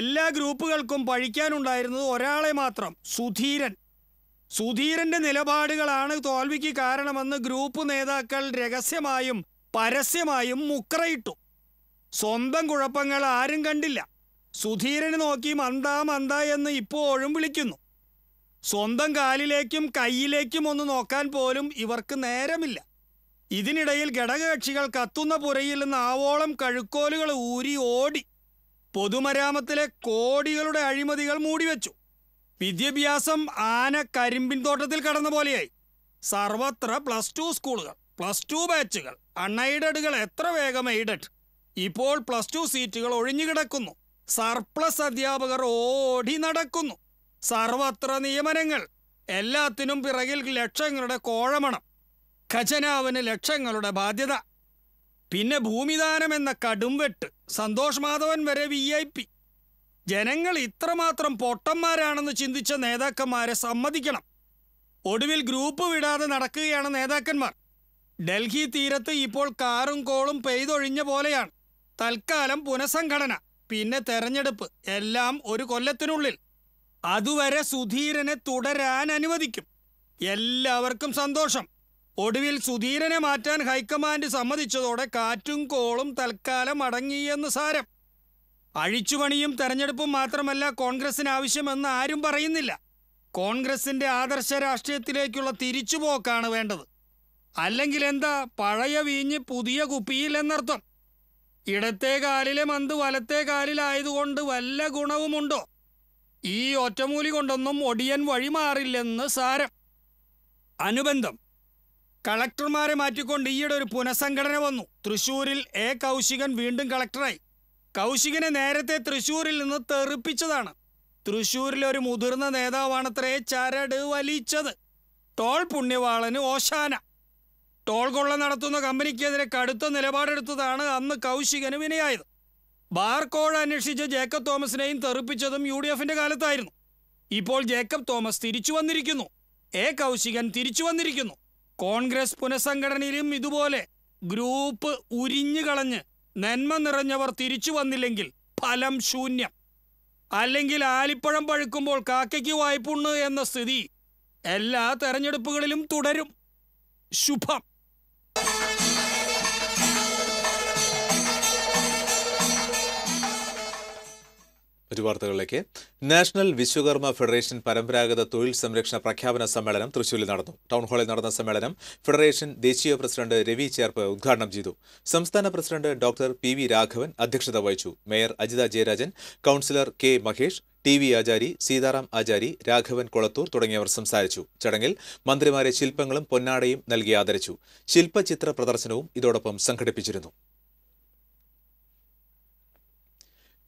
[SPEAKER 8] എല്ലാ ഗ്രൂപ്പുകൾക്കും പഴിക്കാനുണ്ടായിരുന്നത് ഒരാളെ മാത്രം സുധീരൻ സുധീരന്റെ നിലപാടുകളാണ് തോൽവിക്ക് കാരണമെന്ന് ഗ്രൂപ്പ് നേതാക്കൾ രഹസ്യമായും പരസ്യമായും മുക്രയിട്ടു സ്വന്തം കുഴപ്പങ്ങൾ ആരും കണ്ടില്ല സുധീരന് നോക്കി മന്ദാ മന്ദാ എന്ന് ഇപ്പോഴും വിളിക്കുന്നു സ്വന്തം കാലിലേക്കും കൈയിലേക്കും ഒന്ന് നോക്കാൻ പോലും ഇവർക്ക് നേരമില്ല ഇതിനിടയിൽ ഘടകകക്ഷികൾ കത്തുന്ന പുരയിൽ നിന്ന് ആവോളം കഴുക്കോലുകൾ ഊരി ഓടി പൊതുമരാമത്തിലെ കോടികളുടെ അഴിമതികൾ മൂടിവെച്ചു വിദ്യാഭ്യാസം ആന കരിമ്പിൻ തോട്ടത്തിൽ കടന്ന പോലെയായി സർവത്ര പ്ലസ് ടു സ്കൂളുകൾ പ്ലസ് ടു ബാച്ചുകൾ അൺഎയ്ഡഡുകൾ എത്ര വേഗം എയ്ഡഡ് ഇപ്പോൾ പ്ലസ് ടു സീറ്റുകൾ ഒഴിഞ്ഞുകിടക്കുന്നു സർപ്ലസ് അധ്യാപകർ ഓടി നടക്കുന്നു സർവത്ര നിയമനങ്ങൾ എല്ലാത്തിനും പിറകിൽ ലക്ഷങ്ങളുടെ കോഴമണം ഖജനാവിന് ലക്ഷങ്ങളുടെ ബാധ്യത പിന്നെ ഭൂമിദാനം എന്ന കടുംവെട്ട് സന്തോഷ് മാധവൻ വരെ വി ഐ പി ജനങ്ങൾ ഇത്രമാത്രം പൊട്ടന്മാരാണെന്ന് ചിന്തിച്ച നേതാക്കന്മാരെ സമ്മതിക്കണം ഒടുവിൽ ഗ്രൂപ്പ് വിടാതെ നടക്കുകയാണ് നേതാക്കന്മാർ ഡൽഹി തീരത്ത് ഇപ്പോൾ കാറും കോളും പെയ്തൊഴിഞ്ഞ പോലെയാണ് തൽക്കാലം പുനഃസംഘടന പിന്നെ തെരഞ്ഞെടുപ്പ് എല്ലാം ഒരു കൊല്ലത്തിനുള്ളിൽ അതുവരെ സുധീരനെ തുടരാൻ അനുവദിക്കും എല്ലാവർക്കും സന്തോഷം ഒടുവിൽ സുധീരനെ മാറ്റാൻ ഹൈക്കമാൻഡ് സമ്മതിച്ചതോടെ കാറ്റും കോളും തൽക്കാലം അടങ്ങിയെന്ന് സാരം അഴിച്ചുപണിയും തെരഞ്ഞെടുപ്പും മാത്രമല്ല കോൺഗ്രസിന് ആവശ്യമെന്ന് ആരും പറയുന്നില്ല കോൺഗ്രസിന്റെ ആദർശ രാഷ്ട്രീയത്തിലേക്കുള്ള തിരിച്ചുപോക്കാണ് വേണ്ടത് അല്ലെങ്കിൽ എന്താ പഴയ വീഞ്ഞ് പുതിയ കുപ്പിയിൽ എന്നർത്ഥം ഇടത്തെ കാലിലെ മന്ത് വലത്തെ കാലിലായതുകൊണ്ട് വല്ല ഗുണവുമുണ്ടോ ഈ ഒറ്റമൂലി കൊണ്ടൊന്നും ഒടിയൻ വഴി മാറില്ലെന്ന് സാരം അനുബന്ധം കളക്ടർമാരെ മാറ്റിക്കൊണ്ട് ഈയിടെ ഒരു പുനഃസംഘടന വന്നു തൃശൂരിൽ എ കൗശികൻ വീണ്ടും കളക്ടറായി കൗശികനെ നേരത്തെ തൃശൂരിൽ നിന്ന് തെറിപ്പിച്ചതാണ് തൃശൂരിലെ ഒരു മുതിർന്ന നേതാവാണത്രേ ചരട് വലിച്ചത് ടോൾ പുണ്യവാളന് ഓശാന ടോൾ കൊള്ള നടത്തുന്ന കമ്പനിക്കെതിരെ കടുത്ത നിലപാടെടുത്തതാണ് അന്ന് കൗശികന് വിനയായത് ബാർ കോഡ് അന്വേഷിച്ച് ജേക്കബ് തോമസിനെയും തെറിപ്പിച്ചതും യു ഡി എഫിന്റെ കാലത്തായിരുന്നു ഇപ്പോൾ ജേക്കബ് തോമസ് തിരിച്ചു വന്നിരിക്കുന്നു എ കൗശികൻ തിരിച്ചു വന്നിരിക്കുന്നു കോൺഗ്രസ് പുനഃസംഘടനയിലും ഇതുപോലെ ഗ്രൂപ്പ് ഉരിഞ്ഞു കളഞ്ഞ് നന്മ നിറഞ്ഞവർ തിരിച്ചു വന്നില്ലെങ്കിൽ ഫലം ശൂന്യം അല്ലെങ്കിൽ ആലിപ്പഴം പഴുക്കുമ്പോൾ കാക്കയ്ക്ക് വായ്പുണ്ണ് എന്ന സ്ഥിതി എല്ലാ തെരഞ്ഞെടുപ്പുകളിലും തുടരും ശുഭം
[SPEAKER 2] വാർത്തകളിലേക്ക് നാഷണൽ വിശ്വകർമ്മ ഫെഡറേഷൻ പരമ്പരാഗത തൊഴിൽ സംരക്ഷണ പ്രഖ്യാപന സമ്മേളനം തൃശൂരിൽ നടന്നു ടൗൺ ഹാളിൽ നടന്ന സമ്മേളനം ഫെഡറേഷൻ ദേശീയ പ്രസിഡന്റ് രവി ചേർപ്പ് ഉദ്ഘാടനം ചെയ്തു സംസ്ഥാന പ്രസിഡന്റ് ഡോക്ടർ പി രാഘവൻ അധ്യക്ഷത വഹിച്ചു mayor Ajitha Jayarajan councillor K Mahesh T V Achari Sitaram Achari Raghavan Kolathur തുടങ്ങിയവർ സംസാരിച്ചു ചടങ്ങിൽ മന്ത്രിമാരെ ശില്പങ്ങളും പൊന്നാടയും നൽകി ആദരിച്ചു ശില്പചിത്ര പ്രദർശനവും ഇതോടൊപ്പം സംഘടിപ്പിച്ചിരുന്നു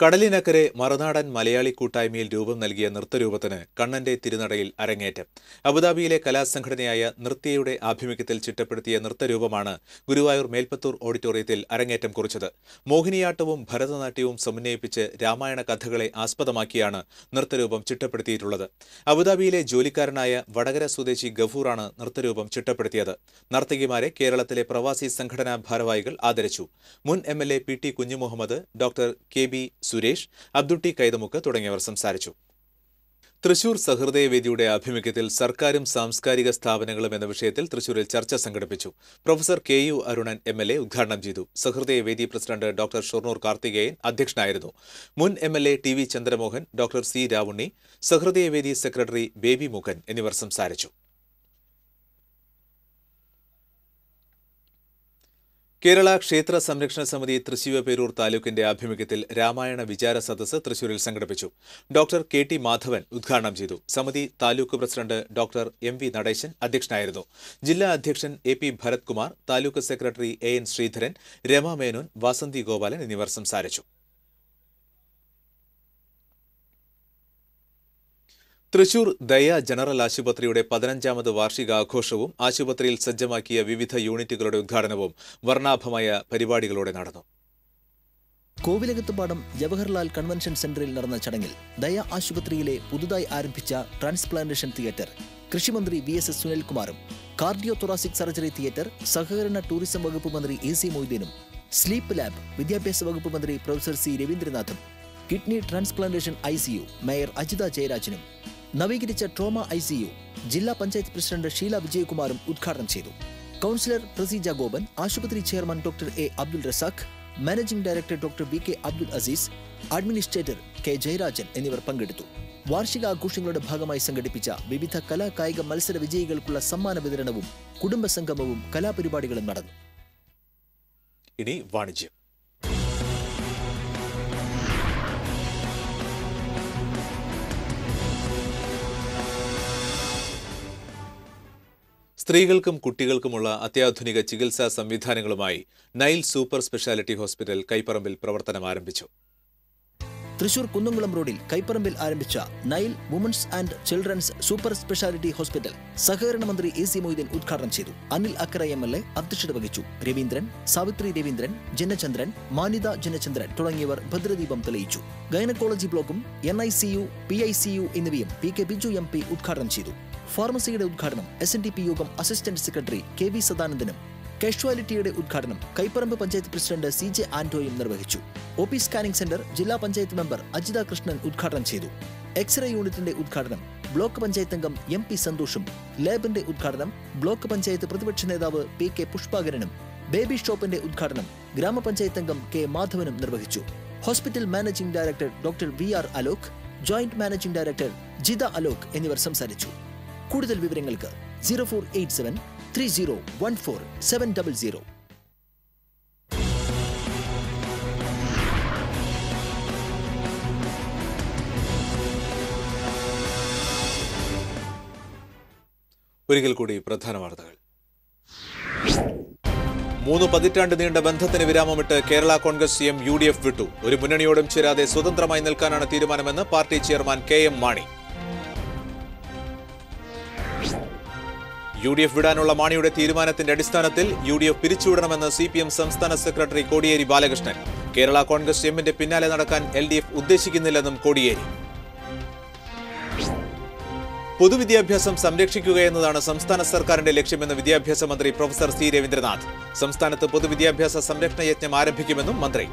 [SPEAKER 2] കടലിനക്കരെ മറുനാടൻ മലയാളി കൂട്ടായ്മയിൽ രൂപം നൽകിയ നൃത്തരൂപത്തിന് കണ്ണന്റെ തിരുനടയിൽ അരങ്ങേറ്റം അബുദാബിയിലെ കലാസംഘടനയായ നൃത്യയുടെ ആഭിമുഖ്യത്തിൽ ചിട്ടപ്പെടുത്തിയ നൃത്തരൂപമാണ് ഗുരുവായൂർ മേൽപ്പത്തൂർ ഓഡിറ്റോറിയത്തിൽ അരങ്ങേറ്റം കുറിച്ചത് മോഹിനിയാട്ടവും ഭരതനാട്യവും സമന്വയിപ്പിച്ച് രാമായണ കഥകളെ ആസ്പദമാക്കിയാണ് നൃത്തരൂപം ചിട്ടപ്പെടുത്തിയിട്ടുള്ളത് അബുദാബിയിലെ ജോലിക്കാരനായ വടകര സ്വദേശി ഗഫൂറാണ് നൃത്തരൂപം ചിട്ടപ്പെടുത്തിയത് നർത്തകിമാരെ കേരളത്തിലെ പ്രവാസി സംഘടനാ ഭാരവാഹികൾ ആദരിച്ചു മുൻ M L A P T Kunjumuhammed doctor K B Suresh Abdutty Kaithamukku തുടങ്ങിയവർ സംസാരിച്ചു തൃശൂർ സഹൃദയവേദിയുടെ ആഭിമുഖ്യത്തിൽ സർക്കാരും സാംസ്കാരിക സ്ഥാപനങ്ങളും എന്ന വിഷയത്തിൽ തൃശൂരിൽ ചർച്ച സംഘടിപ്പിച്ചു professor K U Arunan M L A ഉദ്ഘാടനം ചെയ്തു സഹൃദയവേദി പ്രസിഡന്റ് ഡോക്ടർ ഷൊർണൂർ കാർത്തികേയൻ അധ്യക്ഷനായിരുന്നു മുൻ M L A T V Chandramohan doctor C Ravunni Sahrudayavedi secretary Baby Mukhan എന്നിവർ സംസാരിച്ചു കേരള ക്ഷേത്ര സംരക്ഷണ സമിതി തൃശൂർ പേരൂർ താലൂക്കിന്റെ ആഭിമുഖ്യത്തിൽ രാമായണ വിചാര സദസ്സ് തൃശൂരിൽ സംഘടിപ്പിച്ചു ഡോക്ടർ കെ ടി മാധവൻ ഉദ്ഘാടനം ചെയ്തു സമിതി taluk president doctor M V Nadesan അധ്യക്ഷനായിരുന്നു ജില്ലാ അധ്യക്ഷൻ A P Bharathkumar taluk secretary A N Sreedharan Rama Menon Vasanthi Gopalan എന്നിവർ സംസാരിച്ചു തൃശൂർ ദയ ജനറൽ ആശുപത്രിയുടെ പതിനഞ്ചാമത് വാർഷികാഘോഷവും ആശുപത്രിയിൽ സജ്ജമാക്കിയ വിവിധ യൂണിറ്റുകളുടെ ഉദ്ഘാടനവും വർണ്ണാഭമായ പരിപാടികളോടെ
[SPEAKER 3] നടന്നു കോവിലകത്തുപാടം ജവഹർലാൽ കൺവെൻഷൻ സെന്ററിൽ നടന്ന ചടങ്ങിൽ ദയ ആശുപത്രിയിലെ പുതുതായി ആരംഭിച്ച ട്രാൻസ്പ്ലാന്റേഷൻ തിയേറ്റർ കൃഷിമന്ത്രി വി എസ് എസ് സുനിൽകുമാറും കാർഡിയോ തൊറാസിക് സർജറി തിയേറ്റർ സഹകരണ ടൂറിസം വകുപ്പ് മന്ത്രി എ സി മൊയ്തീനും സ്ലീപ്പ് ലാബ് വിദ്യാഭ്യാസ വകുപ്പ് മന്ത്രി പ്രൊഫസർ സി രവീന്ദ്രനാഥും kidney transplantation I mayor Ajitha ജയരാജനും നവീകരിച്ച ട്രോമ ഐ സി യു ജില്ലാ പഞ്ചായത്ത് പ്രസിഡന്റ് ഷീല വിജയകുമാറും ഉദ്ഘാടനം ചെയ്തു കൗൺസിലർ പ്രസീജ ഗോപൻ ആശുപത്രി chairman doctor A Abdul Razak managing director doctor V K Abdul Aziz administrator K Jayarajan എന്നിവർ പങ്കെടുത്തു വാർഷികാഘോഷങ്ങളുടെ ഭാഗമായി സംഘടിപ്പിച്ച വിവിധ കലാ കായിക മത്സര വിജയികൾക്കുള്ള സമ്മാന വിതരണവും കുടുംബസംഗമവും കലാപരിപാടികളും നടന്നു
[SPEAKER 2] ഇനി വാണിജ്യം സ്ത്രീകൾക്കും കുട്ടികൾക്കുമുള്ള അത്യാധുനിക ചികിത്സാ സംവിധാനങ്ങളുമായി നൈൽ സൂപ്പർ സ്പെഷ്യാലിറ്റി ഹോസ്പിറ്റൽ കൈപ്പറമ്പിൽ പ്രവർത്തനം ആരംഭിച്ചു
[SPEAKER 3] തൃശൂർ കുന്നംകുളം റോഡിൽ കൈപ്പറമ്പിൽ ആരംഭിച്ച Nile women's and children's super speciality hospital സഹകരണ മന്ത്രി എ സി മൊയ്തീൻ ഉദ്ഘാടനം ചെയ്തു Anil Akkara M L A അധ്യക്ഷത വഹിച്ചു രവീന്ദ്രൻ സാവിത്രി രവീന്ദ്രൻ ജനചന്ദ്രൻ മാനിത ജനചന്ദ്രൻ തുടങ്ങിയവർ ഭദ്രദീപം തെളിയിച്ചു ഗൈനക്കോളജി ബ്ലോക്കും N I C U P I C U എന്നിവയും P K Biju M P ഉദ്ഘാടനം ചെയ്തു ഫാർമസിയുടെ ഉദ്ഘാടനം S N D P Yogam assistant secretary K V സദാനന്ദനും കാഷ്വാലിറ്റിയുടെ ഉദ്ഘാടനം Kaiparambu panchayat president C J ആന്റോയും നിർവഹിച്ചു ഒ പി സ്കാനിംഗ് സെന്റർ ജില്ലാ പഞ്ചായത്ത് മെമ്പർ അജിത കൃഷ്ണൻ ഉദ്ഘാടനം ചെയ്തു എക്സ്റേ യൂണിറ്റിന്റെ ഉദ്ഘാടനം ബ്ലോക്ക് പഞ്ചായത്ത് അംഗം എം പി സന്തോഷും ലാബിന്റെ ഉദ്ഘാടനം ബ്ലോക്ക് പഞ്ചായത്ത് പ്രതിപക്ഷ നേതാവ് പി കെ പുഷ്പാകരനും ബേബി ഷോപ്പിന്റെ ഉദ്ഘാടനം ഗ്രാമപഞ്ചായത്ത് അംഗം കെ മാധവനും നിർവഹിച്ചു hospital managing director doctor V R Alok joint managing director Jitha Alok എന്നിവർ സംസാരിച്ചു കൂടുതൽ വിവരങ്ങൾക്ക് zero four eight seven three zero one four seven double zero
[SPEAKER 2] ഒരിക്കൽ കൂടി പ്രധാന വാർത്തകൾ മൂന്ന് പതിറ്റാണ്ട് നീണ്ട ബന്ധത്തിന് വിരാമമിട്ട് Kerala Congress M U D F വിട്ടു ഒരു മുന്നണിയോടും ചേരാതെ സ്വതന്ത്രമായി നിൽക്കാനാണ് തീരുമാനമെന്ന് party chairman K M Mani U D F വിടാനുള്ള മാണിയുടെ തീരുമാനത്തിന്റെ അടിസ്ഥാനത്തിൽ യു ഡി എഫ് പിരിച്ചുവിടണമെന്ന് സി പി എം സംസ്ഥാന സെക്രട്ടറി കോടിയേരി ബാലകൃഷ്ണൻ കേരള കോൺഗ്രസ് എമ്മിന്റെ പിന്നാലെ നടക്കാൻ എൽ ഡി എഫ് ഉദ്ദേശിക്കുന്നില്ലെന്നും കോടിയേരി പൊതുവിദ്യാഭ്യാസം സംരക്ഷിക്കുക എന്നതാണ് സംസ്ഥാന സർക്കാരിന്റെ ലക്ഷ്യമെന്ന് വിദ്യാഭ്യാസ മന്ത്രി പ്രൊഫസർ സി രവീന്ദ്രനാഥ് സംസ്ഥാനത്ത് പൊതുവിദ്യാഭ്യാസ സംരക്ഷണ യജ്ഞം ആരംഭിക്കുമെന്നും മന്ത്രി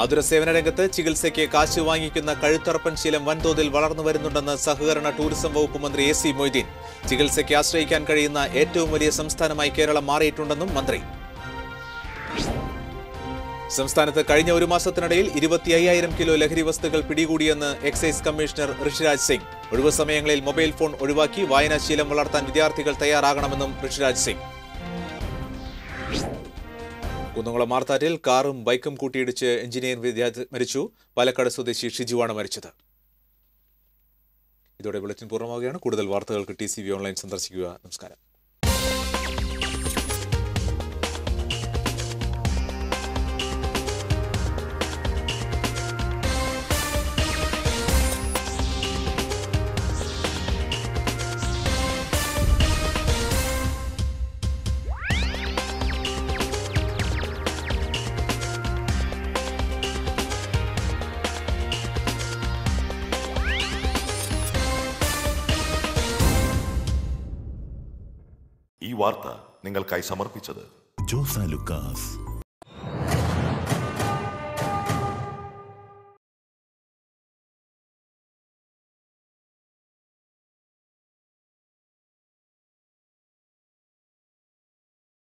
[SPEAKER 2] ആതുര സേവന രംഗത്ത് ചികിത്സയ്ക്ക് കാശ് വാങ്ങിക്കുന്ന കഴുത്തറപ്പൻ ശീലം വൻതോതിൽ വളർന്നു വരുന്നുണ്ടെന്ന് സഹകരണ ടൂറിസം വകുപ്പ് മന്ത്രി എ സി മൊയ്തീൻ ചികിത്സയ്ക്ക് ആശ്രയിക്കാൻ കഴിയുന്ന ഏറ്റവും വലിയ സംസ്ഥാനമായി കേരളം മാറിയിട്ടുണ്ടെന്നും മന്ത്രി സംസ്ഥാനത്ത് കഴിഞ്ഞ ഒരു മാസത്തിനിടയിൽ ഇരുപത്തി അയ്യായിരം കിലോ ലഹരി വസ്തുക്കൾ പിടികൂടിയെന്ന് എക്സൈസ് കമ്മീഷണർ ഋഷിരാജ് സിംഗ് ഒഴിവു സമയങ്ങളിൽ മൊബൈൽ ഫോൺ ഒഴിവാക്കി വായനാശീലം വളർത്താൻ വിദ്യാർത്ഥികൾ തയ്യാറാകണമെന്നും ഋഷിരാജ് സിംഗ് കുന്നംകുളം മാർത്താറ്റിൽ കാറും ബൈക്കും കൂട്ടിയിടിച്ച് എഞ്ചിനീയർ വിദ്യാർത്ഥി മരിച്ചു പാലക്കാട് സ്വദേശി ഷിജുവാണ് മരിച്ചത് ഇതോടെ ബുള്ളറ്റിൻ പൂർണ്ണമാവുകയാണ് കൂടുതൽ വാർത്തകൾക്ക് ടി സി വി ഓൺലൈൻ സന്ദർശിക്കുക നമസ്കാരം വാർത്ത നിങ്ങൾക്കായി സമർപ്പിച്ചത്
[SPEAKER 8] ജോസ ലുക്കാസ്